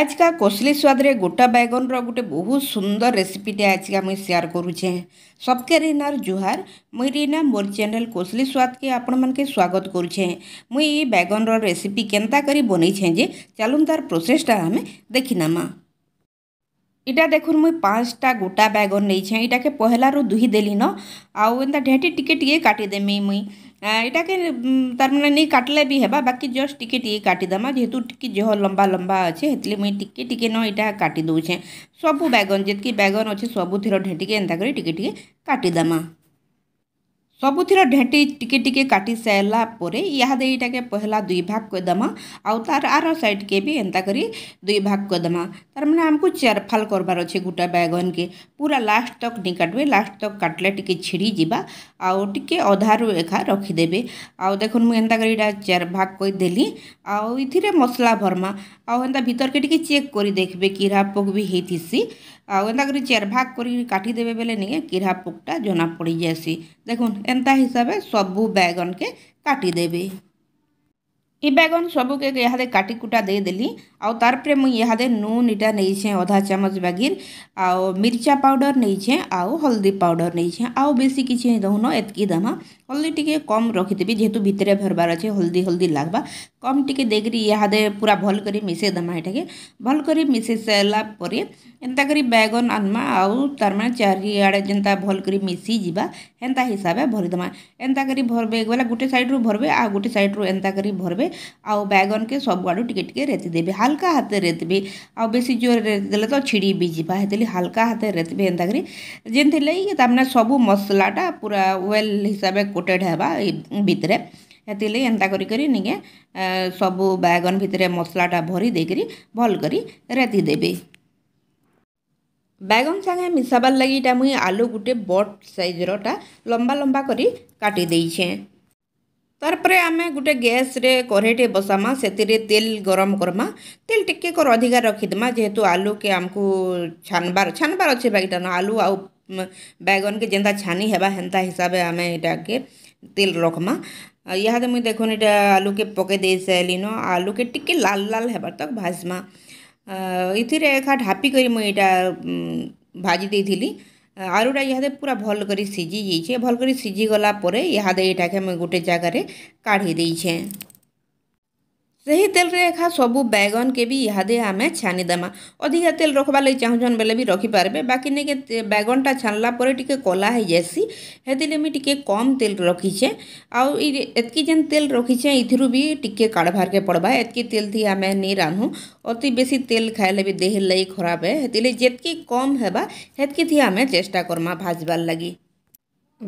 আজকা কোসলি স্বাদরে গোটা বাইগনর গোটে বহু সুন্দর রেসিপিটে আজকা মুই সেয়ার করুছে সবকে রিনার জুহার মুই রিনা মোর চ্যানেল কোসলি স্বাদকে আপনার স্বাগত করুছে মুই এই বাইগনর রেসিপি কেন্তা করে বনাইছে যে চালুন তার প্রোসেসটা আমি দেখি নামা এটা দেখুন মুই পাঁচটা গোটা বাইগন নেইছে এটাকে পহলারু ধুই দেলি ন আউ এটা ঢেঁটি টিকে টিকে কাটি দেমি মুই ଏଇଟାକେ ମାନେ ନେଇ କାଟିଲେ ବି ହେବା ବାକି ଜଷ୍ଟ ଟିକେ ଟିକେ କାଟିଦେମା ଯେହେତୁ ଟିକେ ଜହ ଲମ୍ବା ଲମ୍ବା ଅଛେ ହେଥିଲାଗି ମୁଇଁ ଟିକେ ଟିକେ ନ ଇଟା କାଟି ଦଉଛେଁ ସବୁ ବାଇଗନ୍ ଯେତ୍କି ବାଇଗନ୍ ଅଛେ ସବୁଥିର ଢେଣ୍ଟିକି ଏନ୍ତା କରି ଟିକେ ଟିକେ କାଟିଦେମା ସବୁଥିର ଢେଣ୍ଟି ଟିକେ ଟିକେ କାଟି ସାରିଲା ପରେ ଇହାଦେ ଇଟାକେ ପହିଲା ଦୁଇ ଭାଗ କରିଦେମା ଆଉ ତାର ଆର ସାଇଡ଼୍କେ ବି ଏନ୍ତା କରି ଦୁଇ ଭାଗ କରିଦେମା ତାରମାନେ ଆମକୁ ଚାର ଫାଲ କରବାର ଅଛି ଗୋଟା ବାଇଗନ୍କେ ପୁରା ଲାଷ୍ଟ ତକ୍ ନି କାଟବେ ଲାଷ୍ଟ ତକ୍ କାଟିଲେ ଟିକେ ଛିଡ଼ି ଯିବା ଆଉ ଟିକେ ଅଧାରୁ ଏଖା ରଖିଦେବେ ଆଉ ଦେଖୁନ୍ ମୁଁ ଏନ୍ତା କରି ଇଟା ଚାର ଭାଗ କରିଦେଲି ଆଉ ଇଥିରେ ମସଲା ଭରମା ଆଉ ଏନ୍ତା ଭିତରକେ ଟିକେ ଚେକ୍ କରି ଦେଖିବେ କିରା ପୋକ ବି ହେଇଥିସି ଆଉ ଏନ୍ତା କରି ଚାର ଭାଗ କରି କାଟିଦେବେ ବେଲେ ନିକେ କିରା ପୋକଟା ଜଣା ପଡ଼ିଯାଏସି ଦେଖୁନ୍ ଏନ୍ତା ହିସାବେ ସବୁ ବାଇଗନ୍କେ କାଟିଦେବେ ଇ ବାଇଗନ୍ ସବୁକେ ଇହାଦେ କାଟିକୁଟା ଦେଇଦେଲି আউ তারপরে মুই ইহাদে নুন ইটা নেইছে অধা চামচ বাগির আও মির্চা পাউডর নেইছে আও হলদি পাউডর নেইছে আও বেশি কিছু দৌন এতকি দেমা হলদি টিকে কম রখিদেবি যেহেতু ভিতরে ভরবার আছে হলদি হলদি লাগবা কম টিকে দেখিকি ইহাদে পুরা ভল করে মিশাই দেমা এটাকে ভল করে মিশাই সারা পরে এন্তা করে বেগন আনমা আও তার মানে চারিআড়ে যেন্তা ভল করে মিশি যা এন্তা হিসাবে ভরি দেমা এন্তা করে ভরবে বেলা গোটে সাইড রু ভরবে আ গোটে সাইড রু এন্তা করে ভরবে আও বেগনকে সবুআড়ু টিকে টিকে রেতি দেবে হাত ହାଲକା ହାତରେ ରେତବେ ଆଉ ବେଶୀ ଜୋରରେ ରେତିଦେଲେ ତ ଛିଡ଼ି ବି ଯିବା ହେଥିଲାଗି ହାଲକା ହାତରେ ରେତ୍ବେ ଏନ୍ତାକରି ଲାଗି ତାମାନେ ସବୁ ମସଲାଟା ପୁରା ୱେଲ୍ ହିସାବେ କୋଟେଡ଼୍ ହେବା ଭିତରେ ହେଥିର୍ଲାଗି ଏନ୍ତା କରି କରି ନିକେ ସବୁ ବାଇଗନ୍ ଭିତରେ ମସଲାଟା ଭରି ଦେଇକରି ଭଲ୍ କରି ରେତି ଦେବେ ବାଇଗନ୍ ସାଙ୍ଗେ ମିଶାବାର୍ ଲାଗି ଇଟା ମୁଇଁ ଆଲୁ ଗୁଟେ ବଡ଼ ସାଇଜ୍ରଟା ଲମ୍ବା ଲମ୍ବା କରି କାଟି ଦେଇଛେଁ ତାର୍ପରେ ଆମେ ଗୋଟେ ଗ୍ୟାସ୍ରେ କରେଇଟେ ବସାମା ସେଥିରେ ତେଲ୍ ଗରମ କର୍ମା ତେଲ୍ ଟିକେ କର ଅଧିକା ରଖିଦେମା ଯେହେତୁ ଆଲୁକେ ଆମକୁ ଛାନ୍ବାର୍ ଛାନ୍ବାର୍ ଅଛେ ବାକିଟା ନ ଆଲୁ ଆଉ ବାଇଗନ୍କେ ଯେନ୍ତା ଛାନି ହେବା ହେନ୍ତା ହିସାବେ ଆମେ ଇଟାକେ ତେଲ୍ ରଖ୍ମା ଇହାଦେ ମୁଇଁ ଦେଖୁନ୍ ଇଟା ଆଲୁକେ ପକେଇ ଦେଇ ସାରିଲିନ ଆଲୁକେ ଟିକେ ଲାଲ୍ ଲାଲ୍ ହେବାର୍ ତକ୍ ଭାଜ୍ମା ଇଥିରେ ଏଖା ଢାପିକରି ମୁଇଁ ଇଟା ଭାଜି ଦେଇଥିଲି ଆଳୁଟା ଇହାଦେ ପୁରା ଭଲ୍ କରି ସିଝି ଯାଇଛେ ଭଲ୍ କରି ସିଝି ଗଲା ପରେ ଇହାଦେ ଇଟାକେ ମୁଇଁ ଗୁଟେ ଜାଗାରେ କାଢ଼ି ଦେଇଛେଁ सही तेल रे एका सब बैगन के भी इहादे आम छानीदेमा अधिका तेल रखबार लगे चाहूँ बेले भी रखिपारे बाकी नहीं बैगन टा छाला कला है जैसी हेदी मुझे टी कम तेल रखीचे आतकी जेन तेल रखीचे इथर भी टी काढ़ के पड़वा एतकी तेल थी आम नहीं रांधु अति बेस तेल खाइले भी देहर लगे खराब है जितकी कम होगा हेतकी थी आम चेस्टा करमा भाजवार लगी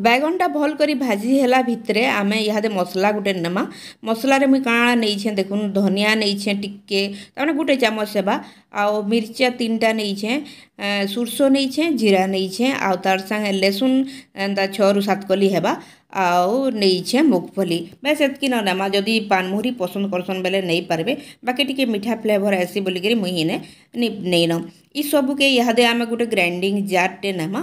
ବାଇଗଣଟା ଭଲ୍ କରି ଭାଜି ହେଲା ଭିତରେ ଆମେ ଇହାଦେ ମସଲା ଗୋଟେ ନେମା ମସଲାରେ ମୁଇଁ କାଣା ନେଇଛେଁ ଦେଖୁନ୍ ଧନିଆ ନେଇଛେଁ ଟିକେ ତାମାନେ ଗୋଟେ ଚାମଚ ହେବା ଆଉ ମିର୍ଚା ତିନିଟା ନେଇଛେଁ ସୁର୍ଷ ନେଇଛେଁ ଜିରା ନେଇଛେଁ ଆଉ ତାର୍ ସାଙ୍ଗେ ଲେସୁନ୍ ଏନ୍ତା ଛଅରୁ ସାତ କଲି ହେବା ଆଉ ନେଇଛେଁ ମୁଗଫଲି ବାସ୍ ସେତ୍କି ନ ନେମା ଯଦି ପାନମୁହୁରି ପସନ୍ଦ କରସନ୍ ବେଲେ ନେଇପାରବେ ବାକି ଟିକେ ମିଠା ଫ୍ଲେଭର୍ ଆଏସି ବୋଲିକିରି ମୁଇଁ ଇନେ ନେଇନ ଇ ସବୁକେ ଇହାଦେ ଆମେ ଗୋଟେ ଗ୍ରାଇଣ୍ଡିଂ ଜାର୍ଟେ ନେମା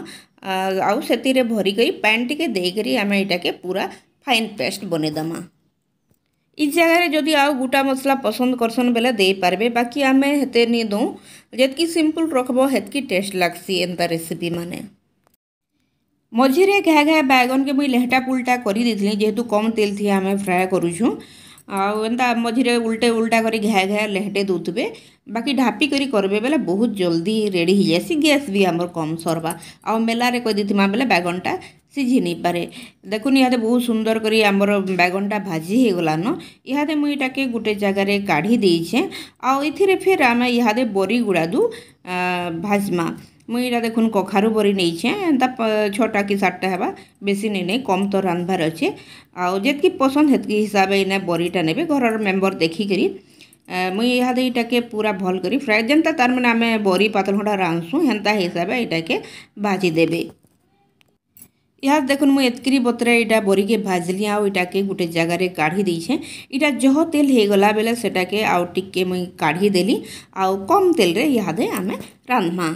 ଆଉ ସେଥିରେ ଭରିକରି ପାନ୍ ଟିକେ ଦେଇକରି ଆମେ ଏଇଟାକେ ପୁରା ଫାଇନ୍ ପେଷ୍ଟ ବନେଇଦେମା ଇ ଜାଗାରେ ଯଦି ଆଉ ଗୋଟା ମସଲା ପସନ୍ଦ କରସନ୍ ବେଲେ ଦେଇପାରବେ ବାକି ଆମେ ହେତେ ନି ଦଉଁ ଯେତ୍କି ସିମ୍ପଲ୍ ରଖବ ହେତ୍କି ଟେଷ୍ଟ ଲାଗ୍ସି ଏନ୍ତା ରେସିପିମାନେ ମଝିରେ ଘାଏ ଘାଏ ବାଇଗନ୍କେ ମୁଇଁ ଲେହଟା ପୁଲଟା କରିଦେଇଥିଲି ଯେହେତୁ କମ୍ ତେଲ୍ ଥି ଆମେ ଫ୍ରାଏ କରୁଛୁଁ ଆଉ ଏନ୍ତା ମଝିରେ ଉଲ୍ଟେ ଉଲ୍ଟା କରି ଘାଏ ଘାଏ ଲେହେଟେ ଦେଉଥିବେ ବାକି ଢାପି କରି କରବେ ବେଲେ ବହୁତ ଜଲ୍ଦି ରେଡ଼ି ହେଇଯାଏସି ଗ୍ୟାସ୍ ବି ଆମର କମ୍ ସର୍ବା ଆଉ ମେଲାରେ କହିଦେଇଥିମା ବେଲେ ବାଇଗଣଟା ସିଝି ନେଇପାରେ ଦେଖୁନ୍ ଇହାଦେ ବହୁତ ସୁନ୍ଦର କରି ଆମର ବାଇଗଣଟା ଭାଜି ହେଇଗଲାନ ଇହାଦେ ମୁଇଁ ଇଟାକେ ଗୋଟେ ଜାଗାରେ କାଢ଼ି ଦେଇଛେଁ ଆଉ ଏଥିରେ ଫେର୍ ଆମେ ଇହାଦେ ବରି ଗୁଡ଼ାଦୁ ଭାଜମା ମୁଇଁଟା ଦେଖୁନ୍ କଖାରୁ ବରି ନେଇଛେଁ ଏନ୍ତା ଛଅଟା କି ସାତଟା ହେବା ବେଶୀ ନେଇ ନେଇ କମ୍ ତ ରାନ୍ଧବାର୍ ଅଛେ ଆଉ ଯେତ୍କି ପସନ୍ଦ ହେତ୍କି ହିସାବେ ଇନେ ବରିଟା ନେବେ ଘରର ମେମ୍ବର୍ ଦେଖିକରି ମୁଇଁ ଇହାଦେ ଇଟାକେ ପୁରା ଭଲ୍ କରି ଫ୍ରାଏ ଯେନ୍ତା ତାର୍ ମାନେ ଆମେ ବରି ପାତଲ୍ଘଣ୍ଟା ରାନ୍ଧ୍ସୁଁ ହେନ୍ତା ହିସାବେ ଇଟାକେ ଭାଜି ଦେବେ ଇହାଦେ ଦେଖୁନ୍ ମୁଇଁ ଏତ୍କିରି ବତରେ ଇଟା ବରିକେ ଭାଜିଲି ଆଉ ଇଟାକେ ଗୁଟେ ଜାଗାରେ କାଢ଼ି ଦେଇଛେଁ ଇଟା ଜହ ତେଲ୍ ହେଇଗଲା ବେଲେ ସେଟାକେ ଆଉ ଟିକେ ମୁଇଁ କାଢ଼ି ଦେଲି ଆଉ କମ୍ ତେଲ୍ରେ ଇହାଦେ ଆମେ ରାନ୍ଧ୍ମା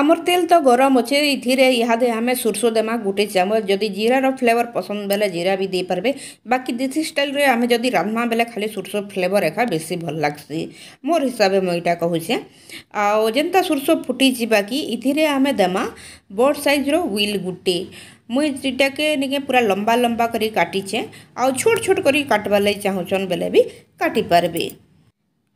আমার তেল তো গরম অছে ইথিরে ইহাদে আমি সোরষ দেমা গোটে চামচ যদি জিরার ফ্লেভর পসন্দ বেলে জিরা বি দিয়ে বাকি দেশি স্টাইলরে আমি যদি রাঁধমা বেলে খালি সোরষ ফ্লেভর একা বেশি ভাল লাগছে মোর হিসাবে মুই এটা কহুছে আও যেন্তা সোরষ ফুটি যা কি এথিরে আমি দেমা বড় সাইজর উইল গোটে মুই যেটাকে নিকে পুরা লম্বা লম্বা করি কাটিছে আও ছোট ছোট করি কাটবার লাগে চাহুছন বেলে বি কাটি পারবে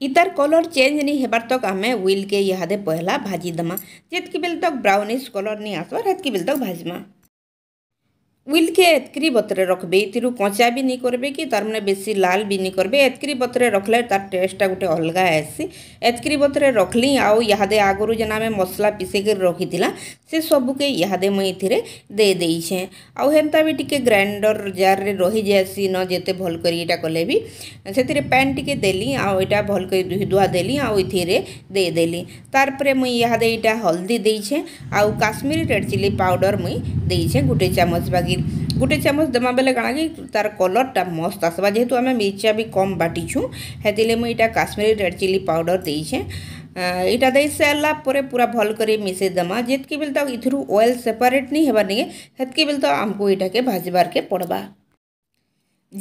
इतार कलर चेंज नहीं हेबार तक आम व्ल के इहादे पहला भाजी भाजीदमा जितकी बिल तक ब्राउनिश कलर नहीं आसबार हेतकी बिल तक भाजमा ଉଇଲ୍କେ ଏତ୍କିରି ବତରେ ରଖ୍ବେ ଏଥିରୁ କଞ୍ଚା ବି ନେଇ କରବେ କି ତାର୍ମାନେ ବେଶୀ ଲାଲ୍ ବି ନେଇ କରବେ ଏତ୍କିରି ବତରେ ରଖ୍ଲେ ତାର୍ ଟେଷ୍ଟଟା ଗୋଟେ ଅଲଗା ଆଏସି ଏତ୍କିରି ବତରେ ରଖ୍ଲି ଆଉ ଇହାଦେ ଆଗରୁ ଯେନ୍ ଆମେ ମସଲା ପିସେଇକିରି ରଖିଥିଲା ସେ ସବୁକେ ଇହାଦେ ମୁଇଁ ଏଥିରେ ଦେଇ ଦେଇଛେଁ ଆଉ ହେନ୍ତା ବି ଟିକେ ଗ୍ରାଇଣ୍ଡର ଜାର୍ରେ ରହିଯାଏସି ନ ଯେତେ ଭଲ୍ କରି ଇଟା କଲେ ବି ସେଥିରେ ପାଏନ୍ ଟିକେ ଦେଲି ଆଉ ଇଟା ଭଲ୍ କରି ଧୁଇ ଧୁଆ ଦେଲି ଆଉ ଏଥିରେ ଦେଇଦେଲି ତାର୍ପରେ ମୁଇଁ ଇହାଦେ ଇଟା ହଲ୍ଦି ଦେଇଛେଁ ଆଉ କାଶ୍ମୀରୀ ରେଡ଼୍ ଚିଲି ପାଉଡ଼ର୍ ମୁଇଁ ଦେଇଛେଁ ଗୋଟେ ଚାମଚ ବାଗି গোটে চামচ দেমা বেলে কাଣା କି ତାର କଲର୍ଟା ମସ୍ତ ଆସ୍ବା ଯେହେତୁ ଆମେ ମିର୍ଚା ବି କମ୍ ବାଟିଛୁଁ ହେଥିର୍ଲାଗି ମୁଇଁ ଇଟା କାଶ୍ମୀରୀ ରେଡ଼୍ ଚିଲି ପାଉଡ଼ର ଦେଇଛେଁ ଇଟା ଦେଇ ସାରିଲା ପରେ ପୁରା ଭଲ କରି ମିଶେଇ ଦେମା ଯେତ୍କି ବେଲେ ତ ଇଥିରୁ ଅଏଲ୍ ସେପାରେଟ୍ ନି ହେବାର୍ ନିକେ ହେତ୍କି ବେଲେ ତ ଆମକୁ ଇଟାକେ ଭାଜିବାର୍କେ ପଡ଼୍ବା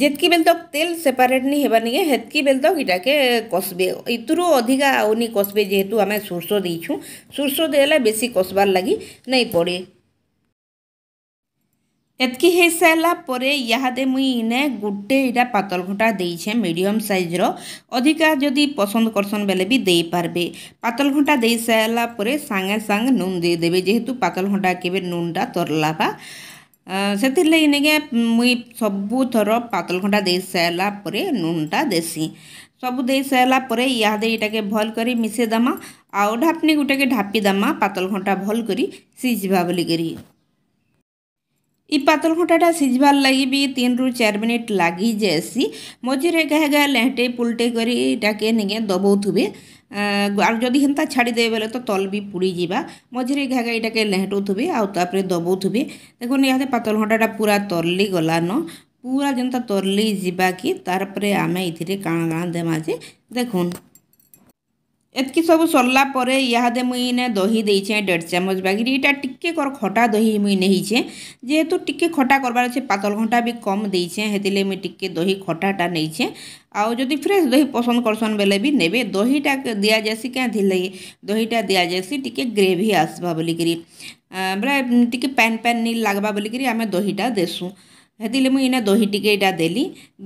ଯେତ୍କି ବେଲେ ତକ୍ ତେଲ୍ ସେପାରେଟ୍ ନି ହେବାର୍ ନିକେ ହେତ୍କି ବେଲେ ତକ୍ ଇଟାକେ କଷ୍ବେ ଇଥିରୁ ଅଧିକା ଆଉ ନି କଷ୍ବେ ଯେହେତୁ ଆମେ ସୁର୍ଷ ଦେଇଛୁଁ ସୁର୍ଷ ଦେଲେ ବେଶୀ କଷ୍ବାର୍ ଲାଗି ନାଇଁ ପଡ଼େ এতকি হয়ে সারা পরে ইয়াদে মুই ইনে গোটে এটা পাতল ঘটা দিয়েছে মিডিয়াম সাইজর অধিকা যদি পসন্দ করসন বেলে বি দেই পারবে পাতল ঘটা দেই সারা পরে সাঙ্গে সাঙ্গে নুন দিয়ে দেবে যেহেতু পাতল ঘটা কেবে নুনটা তরলাবা ସେଥିର୍ଲାଗି ନେକେ ମୁଇଁ ସବୁଥର ପାତଲଘଣ୍ଟା ଦେଇ ସାରିଲା ପରେ ନୁନ୍ଟା ଦେସି ସବୁ ଦେଇ ସାରିଲା ପରେ ଇହାଦେ ଇଟାକେ ଭଲ୍ କରି ମିଶେଇ ଦେମା ଆଉ ଢାପ୍ନି ଗୁଟେକେ ଢାପି ଦେମା ପାତଲଘଣ୍ଟା ଭଲ୍ କରି ସିଝିବା ବୋଲିକରି ଇ ପାତଲ ଘଣ୍ଟାଟା ସିଝବାର୍ ଲାଗି ବି ତିନିରୁ ଚାରି ମିନିଟ୍ ଲାଗିଯାଏସି ମଝିରେ ଏକା ହେକା ଲେହଟେଇ ପୁଲଟେଇ କରି ଇଟାକେ ନିକେ ଦବଉଥିବେ ଆର୍ ଯଦି ହେନ୍ତା ଛାଡ଼ିଦେବେ ବେଲେ ତ ତଲ୍ ବି ପୁଡ଼ିଯିବା ମଝିରେ ଏକା ହେକା ଇଟାକେ ଲେହେଟଉଥିବେ ଆଉ ତାପରେ ଦବଉଥିବେ ଦେଖୁନ୍ ଇହାଦେ ପାତଲ ଘଣ୍ଟାଟା ପୁରା ତର୍ଲି ଗଲାନ ପୁରା ଯେନ୍ତା ତରଲି ଯିବାକି ତାର୍ ପରେ ଆମେ ଇଥିରେ କାଣା କାଣା ଦେମା ଯେ ଦେଖୁନ୍ ଏତିକି ସବୁ ସରିଲା ପରେ ଇହାଦେ ମୁଇଁ ଇନେ ଦହି ଦେଇଛେଁ ଦେଢ଼ ଚାମଚ ବାଗିରି ଇଟା ଟିକେ କର ଖଟା ଦହି ମୁଇଁ ନେଇଛେଁ ଯେହେତୁ ଟିକେ ଖଟା କରବାର ଅଛେ ପାତଲ ଘଣ୍ଟା ବି କମ୍ ଦେଇଛେଁ ହେଥିର୍ଲାଗି ମୁଇଁ ଟିକେ ଦହି ଖଟାଟା ନେଇଛେଁ ଆଉ ଯଦି ଫ୍ରେଶ୍ ଦହି ପସନ୍ଦ କରସନ୍ ବେଲେ ବି ନେବେ ଦହିଟା ଦିଆଯାଏସି କାଏଁଥିର୍ ଲାଗି ଦହିଟା ଦିଆଯାଏସି ଟିକେ ଗ୍ରେଭି ଆସ୍ବା ବୋଲିକିରି ବେଲେ ଟିକେ ପାନ୍ ପାନ୍ ନି ଲାଗ୍ବା ବୋଲିକିରି ଆମେ ଦହିଟା ଦେସୁଁ हेती मुझे दही टिके यहाँ दे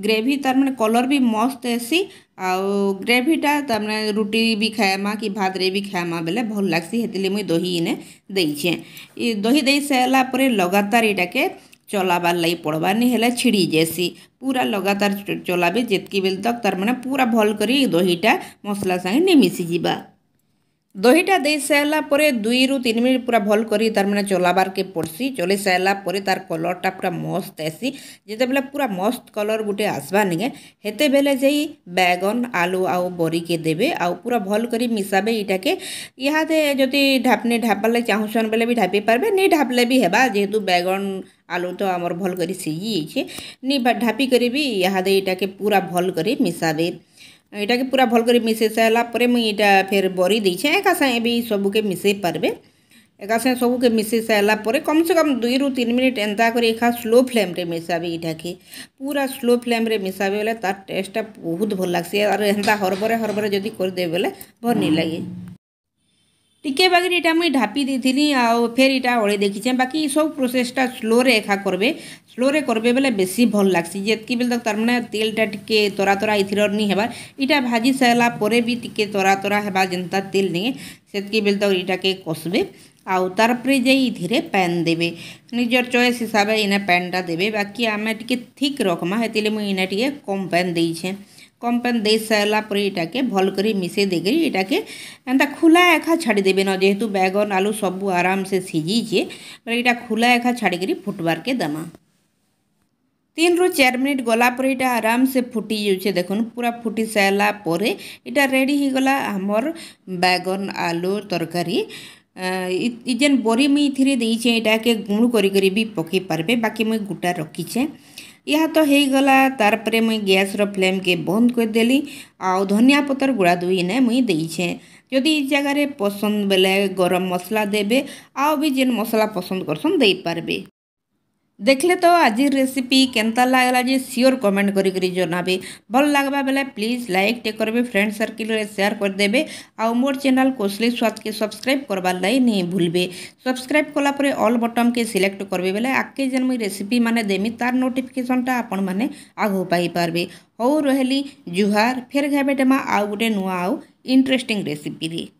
ग्रेवी तार मैंने कलर भी मस्त हैसी आउ ग्रेटा तार मैंने रुटी भी खाएमा कि भात रे भी खाएमा बोले भल लग्सी हेती मुझे दही इन दे दही दे सर लगातार यहाँ के चलावार लगी पड़वानी है छिड़ी जैसी पूरा लगातार चलाबे जितकी बेल तक तार मैंने पूरा भल कर दहीटा मसला सागे नहीं जावा দহিটা দিয়ে সাইলা পরে দুই রু তিন মিনিট পুরা ভল করি তার মানে চলাবারকে পড়ছি চলি সাইলা পরে তার কলরটা পুরা মস্ত আসি যেতবেলে পুরা মস্ত কলর গোটে আসবা নিগে সেতবেলে যাই বেগন আলু আউ বরিকে দেবে আউ পুরা ভল করি মিশাবে এটাকে ইহাতে যদি ঢাপনে ঢাপালে চাহুছন বেলে বি ঢাপি পারবে নি ঢাপলে বি হেবা যেহেতু বেগন আলু তো আমার ভল করে সিজি যাইছে নি ঢাপি করি বি ইহাতে এটাকে পুরা ভল করে মিশাবে ଏଇଟାକେ ପୁରା ଭଲ କରି ମିଶାଇ ସାରିଲା ପରେ ମୁଇଁ ଏଇଟା ଫେର୍ ବରି ଦେଇଛେଁ ଏକା ସାଙ୍ଗେ ବି ସବୁକେ ମିଶାଇ ପାରବେ ଏକା ସାଙ୍ଗେ ସବୁକେ ମିଶାଇ ସାରିଲା ପରେ କମ୍ସେ କମ୍ ଦୁଇରୁ ତିନି ମିନିଟ୍ ଏନ୍ତା କରି ଏକା ସ୍ଲୋ ଫ୍ଲେମ୍ରେ ମିଶାବେ ଏଇଟାକେ ପୁରା ସ୍ଲୋ ଫ୍ଲେମ୍ରେ ମିଶାବେ ବେଲେ ତାର୍ ଟେଷ୍ଟଟା ବହୁତ ଭଲ ଲାଗ୍ସି ଆର୍ ଏନ୍ତା ହରବରେ ହରବରେ ଯଦି କରିଦେବେ ବେଲେ ଭଲ୍ ନି ଲାଗେ টিকিয়ে বাকি এটা মুই ঢাপি দিয়েছিলি ফের এটা অড়াই দেখিছে বাকি সব প্রোসেসটা স্লোরে একা করবে স্লোরে করবে বেলে বেশি ভাল লাগছে যেতকি বেলে তার মানে তেলটা টিকে তরা তরা এর নি হেবার এটা ভাজি সারা পরে বি টিকে তরা তরা হেবা যেনতা তেল নিয়ে সেতকি বেলে তো এটাকে কষবে ଆଉ ତାପରେ ଯାଇ ଏଥିରେ ପ୍ୟାନ୍ ଦେବେ ନିଜର ଚଏସ୍ ହିସାବରେ ଇନେ ପ୍ୟାନ୍ଟା ଦେବେ ବାକି ଆମେ ଟିକେ ଥିକ୍ ରଖ୍ମା ହେତିର୍ ଲାଗି ମୁଇଁ ଇନେ ଟିକେ କମ୍ ପ୍ୟାନ୍ ଦେଇଛେଁ কম্পেন দিয়ে সারা পরে এটাকে ভাল করে মিশে দিয়ে এটাকে এটা খোলা একা ছাড়ি দেবে না যেহেতু বেগন আলু সব আরামসে সিজিছে বলে এটা খোলা একা ছাড়ি করে ফুটবারকে দেমা তিন রু চার মিনিট গলা পরে এটা আরামসে ফুটি যাচ্ছে দেখুন পুরা ফুটি সারা পরে এটা রেডি হয়ে গলা আমার বেগন আলু তরকারি ଯେନ୍ ବରି ମୁଇଁ ଇଥିରେ ଦେଇଛେଁ ଇଟାକେ ଗୁଣ୍ କରିକରି ବି ପକେଇ ପାର୍ବେ ବାକି ମୁଇଁ ଗୁଟା ରଖିଛେଁ ଏହା ତ ହେଇଗଲା ତାର୍ ପରେ ମୁଇଁ ଗ୍ୟାସ୍ର ଫ୍ଲେମ୍କେ ବନ୍ଦ କରିଦେଲି ଆଉ ଧନିଆ ପତର ଗୁଡ଼ା ଧୋଇନେ ମୁଇଁ ଦେଇଛେଁ ଯଦି ଇ ଜାଗାରେ ପସନ୍ଦ ବେଲେ ଗରମ ମସଲା ଦେବେ ଆଉ ବି ଯେନ୍ ମସଲା ପସନ୍ଦ କରସନ୍ ଦେଇପାରବେ দেখলে তো আজির রেসিপি কেনতা লাগলা যে সিওর কমেন্ট করি জনাবে ভাল লাগবা বেলে প্লিজ লাইক ଟେ করবে ফ্রেন্ড সার্কেলরে শেয়ার করিদেবে আউ মোর চ্যানেল কোসলি স্বাদকে সবসক্রাইব করবার লাই নেই ভুলবে সবসক্রাইব কলা পরে অল বটনকে সিলেক্ট করবে বেলে আগে যেন মুই রেসিপি মানে দেমি তার নোটিফিকেসনটা আপন মানে আগুক পাইপারবে হଉ ରହିଲି ଜୁହାର ଫେର୍ ଖାଇବେ ଟେମା ଆଉ ଗୋଟେ ନୂଆ ଆଉ ଇଣ୍ଟରେଷ୍ଟିଂ ରେସିପିରେ